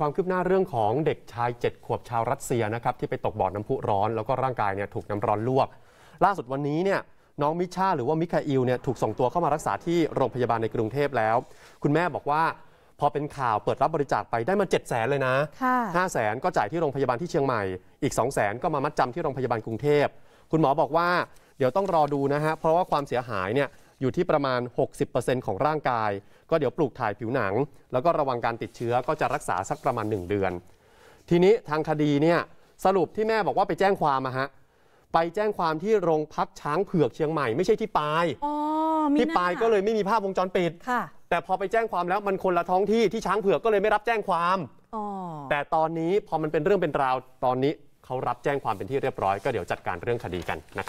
ความคืบหน้าเรื่องของเด็กชาย 7 ขวบชาวรัสเซียนะครับ ที่ไปตกบ่อน้ำพุร้อน แล้วก็ร่างกายเนี่ยถูกน้ำร้อนลวก ล่าสุดวันนี้เนี่ยน้องมิชาหรือว่ามิคาอิลเนี่ยถูกส่งตัวเข้ามารักษาที่โรงพยาบาลในกรุงเทพแล้ว คุณแม่บอกว่าพอเป็นข่าวเปิดรับบริจาคไปได้มา7 0 0แสนเลยนะห้าแสนก็จ่ายที่โรงพยาบาลที่เชียงใหม่อีก2 0 0แสนก็มามัดจำที่โรงพยาบาลกรุงเทพคุณหมอบอกว่า เดี๋ยวต้องรอดูนะฮะเพราะว่าความเสียหายเนี่ยอยู่ที่ประมาณ 60%ของร่างกาย ก็เดี๋ยวปลูกถ่ายผิวหนัง แล้วก็ระวังการติดเชื้อ ก็จะรักษาสักประมาณ1เดือน ทีนี้ทางคดีเนี่ย สรุปที่แม่บอกว่าไปแจ้งความมาฮะ ไปแจ้งความที่โรงพักช้างเผือกเชียงใหม่ ไม่ใช่ที่ปาย ที่ปายก็เลยไม่มีภาพวงจรปิดแต่พอไปแจ้งความแล้วมันคนละท้องที่ที่ช้างเผือกก็เลยไม่รับแจ้งความ แต่ตอนนี้พอมันเป็นเรื่องเป็นราวตอนนี้เขารับแจ้งความเป็นที่เรียบร้อย ก็เดี๋ยวจัดการเรื่องคดีกันนะครับ